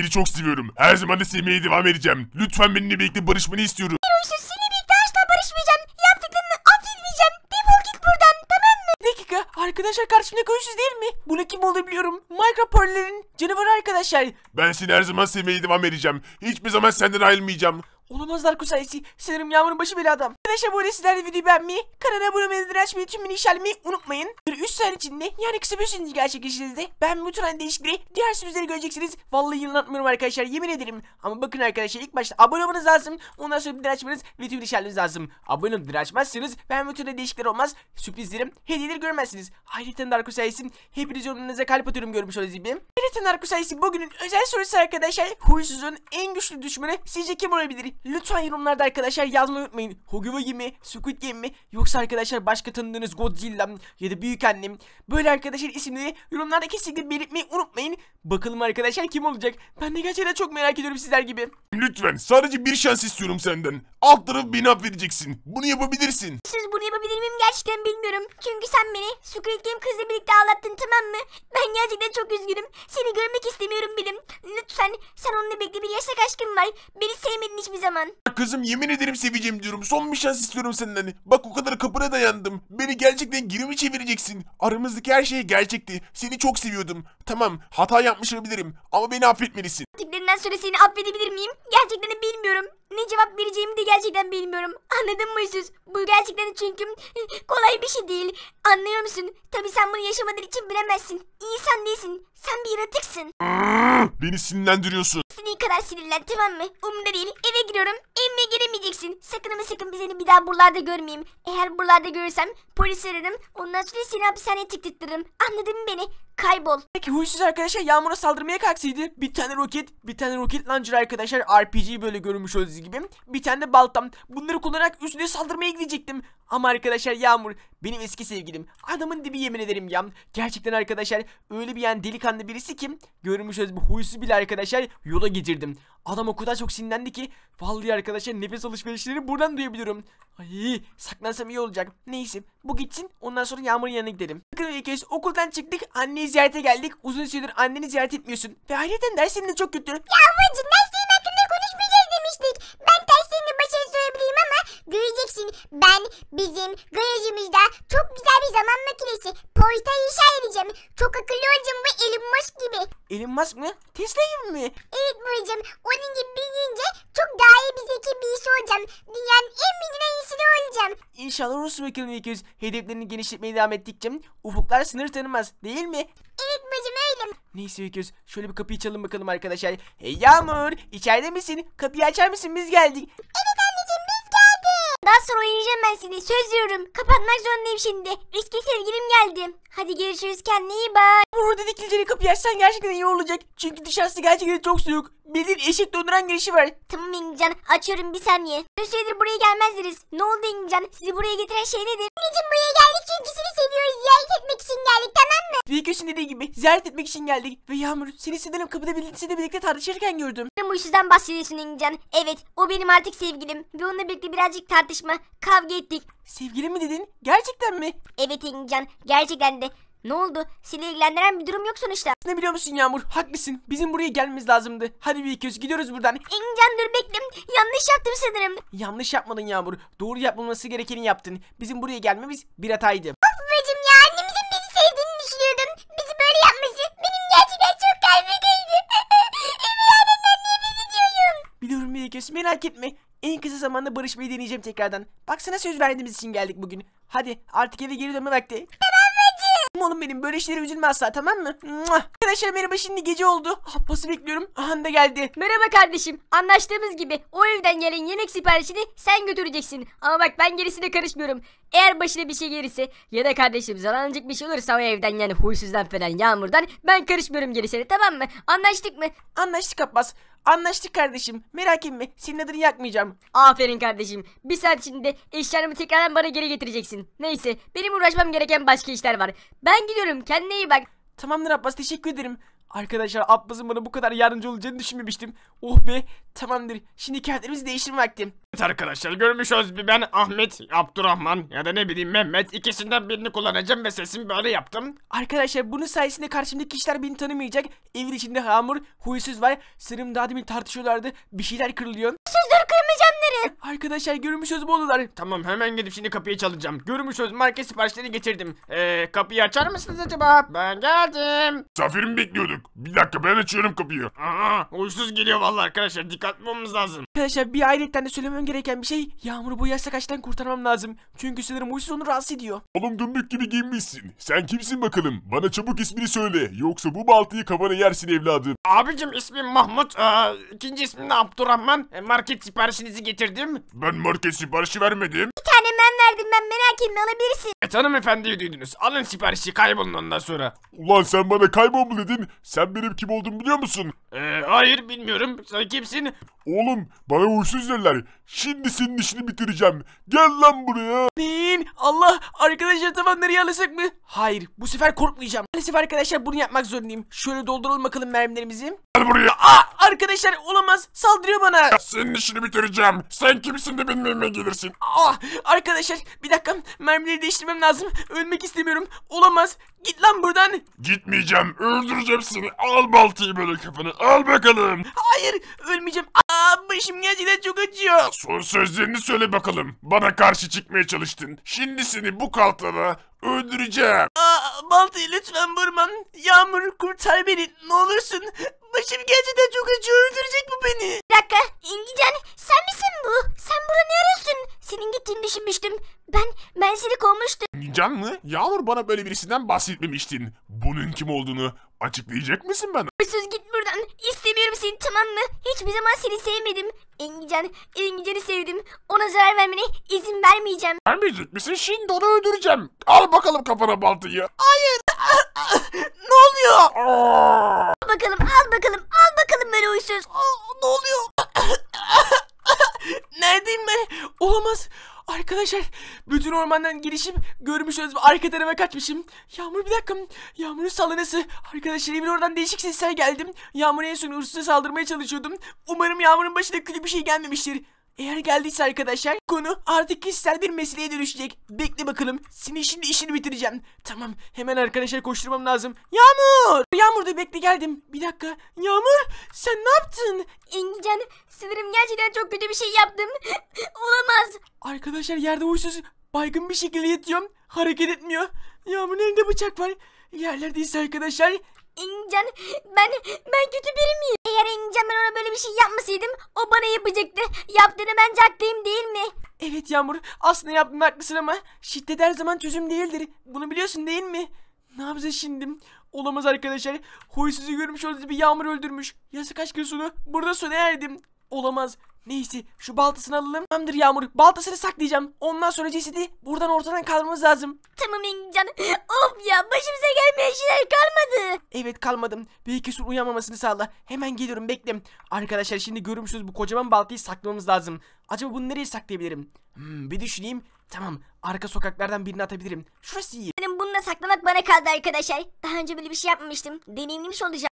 Seni çok seviyorum. Her zaman da sevmeye devam edeceğim. Lütfen benimle birlikte barışmanı istiyorum. Bir uysuz seninle birlikte asla barışmayacağım. Yaptıklarını affetmeyeceğim. Defol git buradan tamam mı? Bir dakika arkadaşlar karşımda konuşuyoruz değil mi? Bunu kim olabiliyorum? Minecraft Pearl'lerin canavarı arkadaşlar. Ben seni her zaman sevmeye devam edeceğim. Hiçbir zaman senden ayrılmayacağım. Olamaz Darkusa Esi. Sanırım Yağmur'un başı bir adam. Arkadaşlar bu arada sizler de videoyu beğenmeyi, kanala abone olmayı, zil açmayı, tüm beni işaretmeyi unutmayın. 3 saniye içinde yani kısa bir süre gerçekleştiğinizde ben bu tren değişikleri diğer sürüzleri göreceksiniz. Vallahi yılanatmıyorum arkadaşlar yemin ederim. Ama bakın arkadaşlar ilk başta abone olmanız lazım. Ondan sonra bir açmanız ve tüm işaretleriniz lazım. Abone olup açmazsanız ben bu türlü değişiklikler olmaz. Sürprizlerim, hediyeleri görmezsiniz. Hayretten Darkusa Esi. Hepiniz yorumlarınıza kalp atıyorum görmüş olacağız gibi. Dark Darkusa Esi bugünün özel sorusu arkadaşlar. Huysuzun en güçlü düşmanı sizce kim olabilir? lütfen yorumlarda arkadaşlar yazmayı unutmayın. Hogewagi mi? Squid Game mi? Yoksa arkadaşlar başka tanıdığınız Godzilla mı? Ya da büyük annem. Böyle arkadaşlar isimleri yorumlarda kesinlikle belirtmeyi unutmayın. Bakalım arkadaşlar kim olacak? Ben de gerçekten çok merak ediyorum sizler gibi. Lütfen sadece bir şans istiyorum senden. Alt tarafı beni affedeceksin. Bunu yapabilirsin. Siz bunu yapabilir miyim gerçekten bilmiyorum. Çünkü sen beni Squid Game kızla birlikte ağlattın tamam mı? Ben gerçekten çok üzgünüm. Seni görmek istemiyorum bilim. Lütfen sen onunla birlikte bir yaşlık aşkım var. Beni sevmedin hiçbir zaman. Kızım yemin ederim seveceğim diyorum. Son bir şans istiyorum senden. Bak o kadar kapına dayandım. Beni gerçekten geri mi çevireceksin? Aramızdaki her şey gerçekti. Seni çok seviyordum. Tamam hata yaptım yapmış olabilirim ama beni affetmelisin. Yaptıklarından sonra affedebilir miyim? Gerçekten de bilmiyorum ne cevap vereceğimi de gerçekten bilmiyorum. Anladın mı Yusuf? Bu gerçekten çünkü kolay bir şey değil. Anlıyor musun? Tabi sen bunu yaşamadığın için bilemezsin. İnsan değilsin. Sen bir yaratıksın. Beni sinirlendiriyorsun. Seni kadar sinirlen tamam mı? Umurumda değil. Eve giriyorum. Evime giremeyeceksin. Sakın ama sakın seni hani bir daha buralarda görmeyeyim. Eğer buralarda görürsem polis ararım. Ondan sonra seni hapishaneye tıktırtırım. Anladın mı beni? Kaybol. Peki huysuz arkadaşlar Yağmur'a saldırmaya kalksaydı bir tane roket, bir tane roket launcher arkadaşlar RPG böyle görmüş olacağız gibi bir tane de baltam. Bunları kullanarak üstüne saldırmaya gidecektim. Ama arkadaşlar Yağmur benim eski sevgilim. Adamın dibi yemin ederim ya. Gerçekten arkadaşlar öyle bir yani delikanlı birisi ki görmüşüz bu huysuz bile arkadaşlar yola getirdim. Adam o kadar çok sinirlendi ki vallahi arkadaşlar nefes alışverişlerini buradan duyabiliyorum. Ay saklansam iyi olacak. Neyse bu gitsin ondan sonra Yağmur'un yanına gidelim. Bakın herkes okuldan çıktık anneyi ziyarete geldik. Uzun süredir anneni ziyaret etmiyorsun. Ve ayrıca derslerin de çok kötü. Yağmurcuğum derslerimi söylemiştik. Ben testini başa söyleyebilirim ama göreceksin. Ben bizim garajımızda çok güzel bir zaman makinesi. Porta inşa edeceğim. Çok akıllı olacağım ve Elon Musk gibi. Elon Musk mı? Tesla gibi mi? Evet babacığım. Onun gibi büyüyünce çok daha iyi bir zeki bir iş olacağım. Dünyanın en bilgin en olacağım. İnşallah Rus Bakanı 200 hedeflerini genişletmeye devam ettikçe ufuklar sınır tanımaz değil mi? Evet Geldim. Neyse Göz şöyle bir kapıyı çalın bakalım arkadaşlar. Hey Yağmur içeride misin? Kapıyı açar mısın biz geldik. Evet daha sonra oynayacağım ben seni. Söz veriyorum. Kapatmak zorundayım şimdi. Eski sevgilim geldi. Hadi görüşürüz kendine iyi bak. Burada dikileceli kapıyı açsan gerçekten iyi olacak. Çünkü dışarısı gerçekten çok soğuk. Bildiğin eşek donduran girişi var. Tamam Engincan açıyorum bir saniye. Bir süredir buraya gelmezdiniz. Ne oldu Engincan? Sizi buraya getiren şey nedir? Anneciğim buraya geldik çünkü seni seviyoruz. Ziyaret etmek için geldik tamam mı? Büyüküsün dediği gibi ziyaret etmek için geldik. Ve Yağmur seni sinirlerim kapıda bildiğin birlikte birlikte tartışırken gördüm. Bu yüzden bahsediyorsun Engincan. Evet o benim artık sevgilim. Ve onunla birlikte birazcık tartışma Ha, kavga ettik. Sevgili mi dedin? Gerçekten mi? Evet Engincan gerçekten de. Ne oldu? Seni ilgilendiren bir durum yok sonuçta. Ne biliyor musun Yağmur? Haklısın. Bizim buraya gelmemiz lazımdı. Hadi bir ikiz gidiyoruz buradan. Engincan dur bekle. Yanlış yaptım sanırım. Yanlış yapmadın Yağmur. Doğru yapılması gerekeni yaptın. Bizim buraya gelmemiz bir hataydı. Of babacım ya annemizin bizi sevdiğini düşünüyordum. Bizi böyle yapması benim gerçekten çok kalbimdeydi. Evlerden nefret ediyorum. Biliyorum bir ikiz merak etme kısa zamanda barışmayı deneyeceğim tekrardan. Baksana söz verdiğimiz için geldik bugün. Hadi artık eve geri dönme vakti. Tamam Oğlum benim böyle şeylere üzülme asla tamam mı? Arkadaşlar merhaba şimdi gece oldu. Abbas'ı ah, bekliyorum. Aha da geldi. Merhaba kardeşim. Anlaştığımız gibi o evden gelen yemek siparişini sen götüreceksin. Ama bak ben gerisine karışmıyorum. Eğer başına bir şey gelirse ya da kardeşim zarancık bir şey olursa o evden yani huysuzdan falan yağmurdan ben karışmıyorum gerisine tamam mı? Anlaştık mı? Anlaştık Abbas. Anlaştık kardeşim. Merak etme. Senin adını yakmayacağım. Aferin kardeşim. Bir saat içinde eşyalarımı tekrardan bana geri getireceksin. Neyse benim uğraşmam gereken başka işler var. Ben gidiyorum. Kendine iyi bak. Tamamdır Abbas. Teşekkür ederim. Arkadaşlar Abbas'ın bana bu kadar yardımcı olacağını düşünmemiştim. Oh be tamamdır. Şimdi kağıtlarımızı değiştirme vaktim. Evet arkadaşlar görmüşüz bir ben Ahmet, Abdurrahman ya da ne bileyim Mehmet ikisinden birini kullanacağım ve sesimi böyle yaptım. Arkadaşlar bunun sayesinde karşımdaki kişiler beni tanımayacak. Evin içinde hamur, huysuz var. Sırım daha demin tartışıyorlardı. Bir şeyler kırılıyor ederim. Arkadaşlar görmüş söz oldular. Tamam hemen gidip şimdi kapıyı çalacağım. Görmüş öz market siparişlerini getirdim. Ee, kapıyı açar mısınız acaba? Ben geldim. Misafirimi bekliyorduk. Bir dakika ben açıyorum kapıyı. Aa, huysuz geliyor vallahi arkadaşlar. Dikkatli olmamız lazım. Arkadaşlar bir ailetten de söylemem gereken bir şey. Yağmur'u bu yasak açtan kurtarmam lazım. Çünkü sanırım huysuz onu rahatsız ediyor. Oğlum dümbük gibi giyinmişsin. Sen kimsin bakalım? Bana çabuk ismini söyle. Yoksa bu baltayı kafana yersin evladım. Abicim ismim Mahmut. Ee, ikinci ismim de Abdurrahman. E, market siparişinizi getirdim getirdim? Ben market siparişi vermedim. Bir tane ben verdim ben merak etme alabilirsin. Evet hanımefendiyi duydunuz. Alın siparişi kaybolun ondan sonra. Ulan sen bana kaybol mu dedin? Sen benim kim olduğumu biliyor musun? Ee, hayır bilmiyorum. Sen kimsin? Oğlum bana huysuz derler. Şimdi senin işini bitireceğim. Gel lan buraya. Bin Allah arkadaşlar tavanları yalasak mı? Hayır bu sefer korkmayacağım. Maalesef arkadaşlar bunu yapmak zorundayım. Şöyle dolduralım bakalım mermilerimizi buraya. Aa, arkadaşlar olamaz saldırıyor bana. Senin işini bitireceğim. Sen kimsin de benim evime gelirsin. Ah, arkadaşlar bir dakika mermileri değiştirmem lazım. Ölmek istemiyorum. Olamaz. Git lan buradan. Gitmeyeceğim. Öldüreceğim seni. Al baltayı böyle kafana. Al bakalım. Hayır ölmeyeceğim başım gerçekten çok acıyor. Son sözlerini söyle bakalım. Bana karşı çıkmaya çalıştın. Şimdi seni bu kaltana öldüreceğim. Aa, baltayı lütfen vurmam. Yağmur kurtar beni ne olursun. Başım gerçekten çok acıyor öldürecek bu beni. Bir dakika İngican sen misin bu? Sen burada ne arıyorsun? Senin gittiğini düşünmüştüm. Ben, ben seni kovmuştum. İngican mı? Yağmur bana böyle birisinden bahsetmemiştin. Bunun kim olduğunu açıklayacak mısın bana? Hırsız git buradan. İstemiyorum seni tamam mı? hiçbir zaman seni sevmedim. Engican, Engican'ı sevdim. Ona zarar vermene izin vermeyeceğim. Vermeyecek misin? Şimdi onu öldüreceğim. Al bakalım kafana baltayı. Hayır. ne oluyor? Al bakalım, al bakalım, al bakalım beni huysuz. Aa, ne oluyor? Neredeyim ben? Olamaz. Arkadaşlar bütün ormandan girişip görmüşüz arka tarafa kaçmışım. Yağmur bir dakika. Yağmurun salınası. Arkadaşlar evin oradan değişik sesler geldim. Yağmura en son hırsıza saldırmaya çalışıyordum. Umarım yağmurun başına kötü bir şey gelmemiştir. Eğer geldiyse arkadaşlar konu artık kişisel bir meseleye dönüşecek. Bekle bakalım. Senin şimdi işini bitireceğim. Tamam hemen arkadaşlar koşturmam lazım. Yağmur! Yağmur da bekle geldim. Bir dakika. Yağmur sen ne yaptın? Engincan sinirim gerçekten çok kötü bir şey yaptım. Olamaz. Arkadaşlar yerde huysuz baygın bir şekilde yatıyorum. Hareket etmiyor. yağmur elinde bıçak var. Yerlerdeyse arkadaşlar. Engincan ben, ben kötü biri miyim? Eğer Engincan ona böyle bir şey yapmasaydım o bana yapacaktı. Yaptığını bence haklıyım değil mi? Evet Yağmur aslında yaptığın haklısın ama şiddet her zaman çözüm değildir. Bunu biliyorsun değil mi? Ne yapacağız şimdi? Olamaz arkadaşlar. Huysuzu görmüş olduğu bir Yağmur öldürmüş. Yasak aşkın sonu burada sona erdim. Olamaz. Neyse şu baltasını alalım. Tamamdır Yağmur. Baltasını saklayacağım. Ondan sonra cesedi buradan ortadan kaldırmamız lazım. Tamam Engincan. Of ya başımıza gelmeyen şeyler kalmadı. Evet kalmadım. Belki su uyanmamasını sağla. Hemen geliyorum bekle. Arkadaşlar şimdi görmüşsünüz bu kocaman baltayı saklamamız lazım. Acaba bunu nereye saklayabilirim? Hmm, bir düşüneyim. Tamam arka sokaklardan birini atabilirim. Şurası iyi. Benim bununla saklamak bana kaldı arkadaşlar. Daha önce böyle bir şey yapmamıştım. Deneyimlemiş olacağım.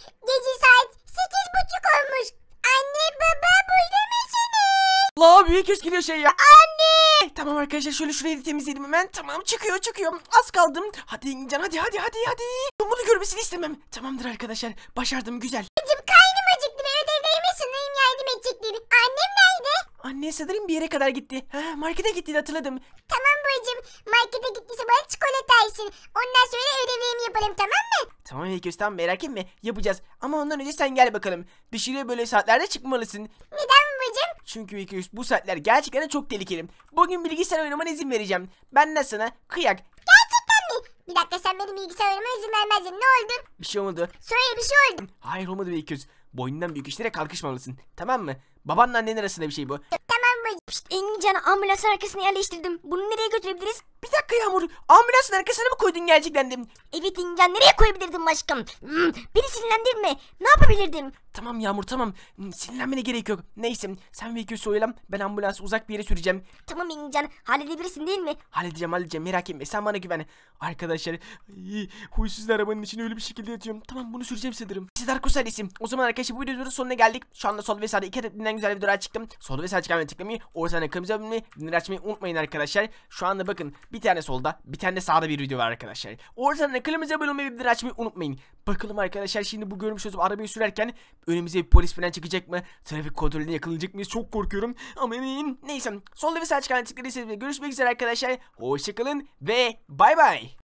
Gece saat sekiz buçuk olmuş. Anne baba buldum mısınız? La büyük üst geliyor şey ya. Anne. Tamam arkadaşlar şöyle şurayı da temizleyelim hemen. Tamam çıkıyor çıkıyor. Az kaldım. Hadi İngican hadi hadi hadi hadi. Bunu görmesini istemem. Tamamdır arkadaşlar. Başardım güzel. Anneciğim kaynım acıktı. Ben ödevlerime yardım edecekleri. Annem nerede? Anne sanırım bir yere kadar gitti. Ha, markete gitti hatırladım. Tamam babacığım. Markete gittiyse bana çikolata alsın. Ondan sonra ödevlerimi yapalım tamam Tamam Heykos'tan merak etme yapacağız. Ama ondan önce sen gel bakalım. Dışarıya böyle saatlerde çıkmalısın. Neden bacım? Çünkü Heykos bu saatler gerçekten çok tehlikeli. Bugün bilgisayar oynamana izin vereceğim. Ben de sana kıyak. Gerçekten mi? Bir dakika sen benim bilgisayar oynamama izin vermezdin. Ne oldu? Bir şey olmadı. Söyle bir şey oldu. Hayır olmadı Heykos. Boynundan büyük işlere kalkışmalısın. Tamam mı? Babanla annen arasında bir şey bu. Tamam Bey. Pişt, Engin Can'ı ambulansın arkasına yerleştirdim. Bunu nereye götürebiliriz? Bir dakika Yağmur. Ambulansın arkasına mı koydun gerçekten de? Evet İncan, nereye koyabilirdim aşkım? Hmm, beni sinirlendirme. Ne yapabilirdim? Tamam Yağmur tamam. Hmm, Sinirlenmene gerek yok. Neyse sen Vekius'u oyalan ben ambulansı uzak bir yere süreceğim. Tamam İncan, halledebilirsin değil mi? Halledeceğim halledeceğim merak etme sen bana güven. Arkadaşlar iyi, huysuz arabanın içine öyle bir şekilde yatıyorum. Tamam bunu süreceğim sanırım. Siz Darkus ailesi. O zaman arkadaşlar bu videonun sonuna geldik. Şu anda sol ve sağda iki adet güzel bir durağa çıktım. Sol ve sağ çıkan tıklamayı beğenmeyi, ortadan kanalımıza abone olmayı, açmayı unutmayın arkadaşlar. Şu anda bakın bir tane solda bir tane de sağda bir video var arkadaşlar. Ortadan kanalımıza abone olmayı ve açmayı unutmayın. Bakalım arkadaşlar şimdi bu görmüş olduğum arabayı sürerken önümüze bir polis falan çıkacak mı? Trafik kontrolüne yakalanacak mıyız? Çok korkuyorum. Aman Neyse solda ve sağ çıkan tıkları görüşmek üzere arkadaşlar. Hoşçakalın ve bay bay.